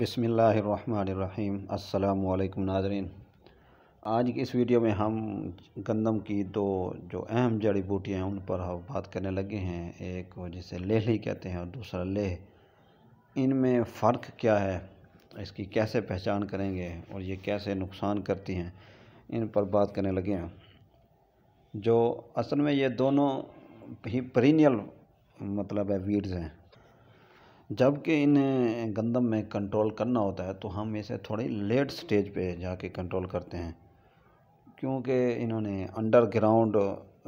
بسم اللہ الرحمن الرحیم السلام علیکم ناظرین آج کی اس ویڈیو میں ہم گندم کی دو جو اہم جڑی بوٹیاں ہیں ان پر ہم بات کرنے لگے ہیں ایک جسے لیہ کہتے ہیں اور دوسرا لیہ ان میں فرق کیا ہے اس کی کیسے پہچان کریں گے اور یہ کیسے نقصان کرتی ہیں ان پر بات کرنے لگے ہیں جو اصل میں یہ دونوں ہی پرینیل مطلب ہے ویڈز ہیں جبکہ انہیں گندم میں کنٹرول کرنا ہوتا ہے تو ہم اسے تھوڑی لیٹ سٹیج پہ جا کے کنٹرول کرتے ہیں کیونکہ انہوں نے انڈر گراؤنڈ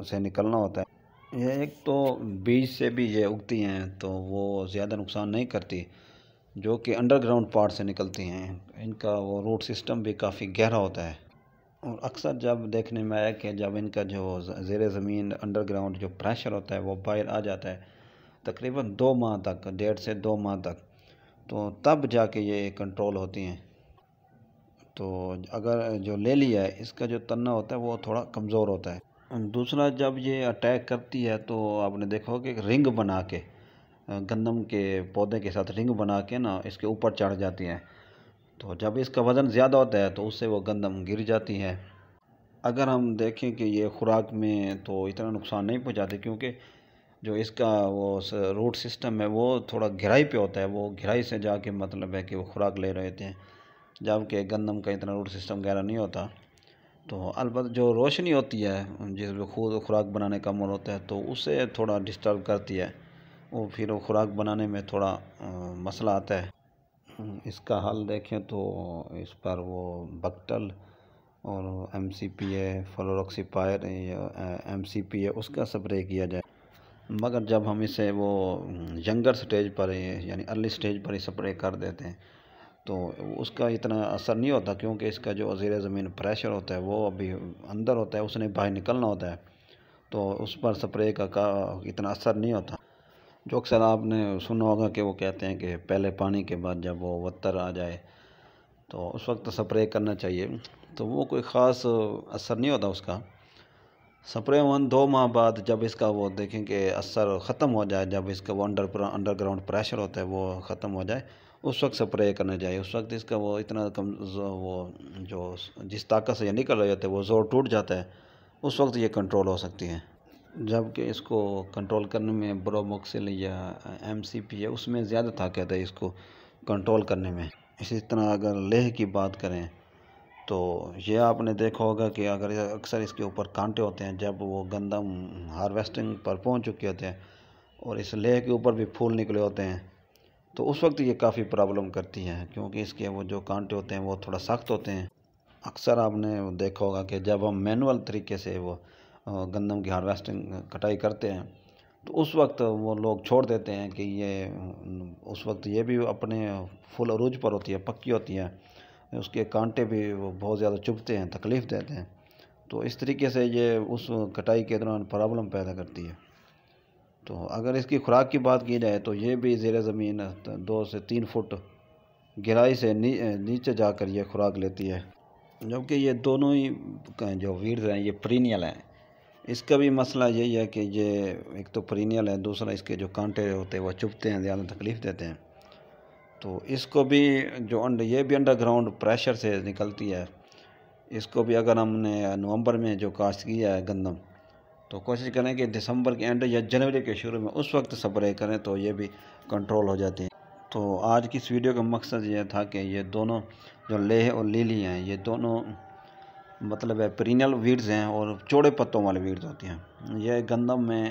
سے نکلنا ہوتا ہے یہ ایک تو بیج سے بھی یہ اگتی ہیں تو وہ زیادہ نقصان نہیں کرتی جو کہ انڈر گراؤنڈ پارٹ سے نکلتی ہیں ان کا وہ روٹ سسٹم بھی کافی گہرا ہوتا ہے اور اکثر جب دیکھنے میں آیا کہ جب ان کا جو زیر زمین انڈر گراؤنڈ جو پریشر ہوتا ہے وہ باہر آ جاتا ہے تقریباً دو ماہ تک ڈیڑھ سے دو ماہ تک تو تب جا کے یہ کنٹرول ہوتی ہیں تو اگر جو لے لیا ہے اس کا جو تنا ہوتا ہے وہ تھوڑا کمزور ہوتا ہے دوسرا جب یہ اٹیک کرتی ہے تو آپ نے دیکھو کہ رنگ بنا کے گندم کے پودے کے ساتھ رنگ بنا کے نا اس کے اوپر چڑھ جاتی ہیں تو جب اس کا وزن زیادہ ہوتا ہے تو اس سے وہ گندم گر جاتی ہے اگر ہم دیکھیں کہ یہ خوراک میں تو اتنا نقصان نہیں پہنچاتے کیونکہ جو اس کا وہ روٹ سسٹم ہے وہ تھوڑا گہرائی پہ ہوتا ہے وہ گہرائی سے جا کے مطلب ہے کہ وہ خوراک لے رہے تھے جبکہ گندم کا اتنا روٹ سسٹم گہرا نہیں ہوتا تو البتہ جو روشنی ہوتی ہے جس میں خود خوراک بنانے کا عمل ہوتا ہے تو اسے تھوڑا ڈسٹرب کرتی ہے وہ پھر وہ خوراک بنانے میں تھوڑا مسئلہ آتا ہے اس کا حل دیکھیں تو اس پر وہ بکٹل اور ایم سی پی اے فلوروکسی پائر ایم سی پی اے اس کا سپرے کیا جائے مگر جب ہم اسے وہ ینگر سٹیج پر یعنی ارلی سٹیج پر ہی اسپرے یعنی کر دیتے ہیں تو اس کا اتنا اثر نہیں ہوتا کیونکہ اس کا جو زیر زمین پریشر ہوتا ہے وہ ابھی اندر ہوتا ہے اس نے باہر نکلنا ہوتا ہے تو اس پر سپرے کا کا اتنا اثر نہیں ہوتا جو اکثر آپ نے سنا ہوگا کہ وہ کہتے ہیں کہ پہلے پانی کے بعد جب وہ وطر آ جائے تو اس وقت سپرے کرنا چاہیے تو وہ کوئی خاص اثر نہیں ہوتا اس کا سپرے ون دو ماہ بعد جب اس کا وہ دیکھیں کہ اثر ختم ہو جائے جب اس کا وہ انڈر انڈر گراؤنڈ پریشر ہوتا ہے وہ ختم ہو جائے اس وقت سپرے کرنا چاہیے اس وقت اس کا وہ اتنا کم وہ جو جس طاقت سے یہ نکل رہتا ہے وہ زور ٹوٹ جاتا ہے اس وقت یہ کنٹرول ہو سکتی ہے جبکہ اس کو کنٹرول کرنے میں برو یا ایم سی پی ہے اس میں زیادہ طاقت ہے اس کو کنٹرول کرنے میں اسی طرح اگر لیہ کی بات کریں تو یہ آپ نے دیکھا ہوگا کہ اگر اکثر اس کے اوپر کانٹے ہوتے ہیں جب وہ گندم ہارویسٹنگ پر پہنچ چکے ہوتے ہیں اور اس لے کے اوپر بھی پھول نکلے ہوتے ہیں تو اس وقت یہ کافی پرابلم کرتی ہے کیونکہ اس کے وہ جو کانٹے ہوتے ہیں وہ تھوڑا سخت ہوتے ہیں اکثر آپ نے دیکھا ہوگا کہ جب ہم مینول طریقے سے وہ گندم کی ہارویسٹنگ کٹائی کرتے ہیں تو اس وقت وہ لوگ چھوڑ دیتے ہیں کہ یہ اس وقت یہ بھی اپنے فل عروج پر ہوتی ہے پکی ہوتی ہے اس کے کانٹے بھی وہ بہت زیادہ چبھتے ہیں تکلیف دیتے ہیں تو اس طریقے سے یہ اس کٹائی کے دوران پرابلم پیدا کرتی ہے تو اگر اس کی خوراک کی بات کی جائے تو یہ بھی زیر زمین دو سے تین فٹ گہرائی سے نیچے جا کر یہ خوراک لیتی ہے جبکہ یہ دونوں ہی جو ویڈز ہیں یہ پرینیل ہیں اس کا بھی مسئلہ یہی ہے کہ یہ ایک تو پرینیل ہے دوسرا اس کے جو کانٹے ہوتے ہیں وہ چبھتے ہیں زیادہ تکلیف دیتے ہیں تو اس کو بھی جو انڈر یہ بھی انڈر گراؤنڈ پریشر سے نکلتی ہے اس کو بھی اگر ہم نے نومبر میں جو کاشت کیا ہے گندم تو کوشش کریں کہ دسمبر کے اینڈ یا جنوری کے شروع میں اس وقت سپرے کریں تو یہ بھی کنٹرول ہو جاتی ہے تو آج کی اس ویڈیو کا مقصد یہ تھا کہ یہ دونوں جو لیہ اور لیلی ہیں یہ دونوں مطلب ہے پرینل ویڈز ہیں اور چوڑے پتوں والے ویڈز ہوتی ہیں یہ گندم میں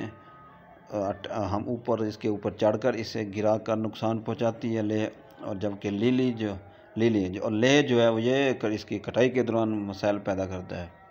ہم اوپر اس کے اوپر چڑھ کر اسے گرا کر نقصان پہنچاتی ہے لے اور جبکہ لیلی جو لیلی جو اور لے جو ہے وہ یہ اس کی کٹائی کے دوران مسائل پیدا کرتا ہے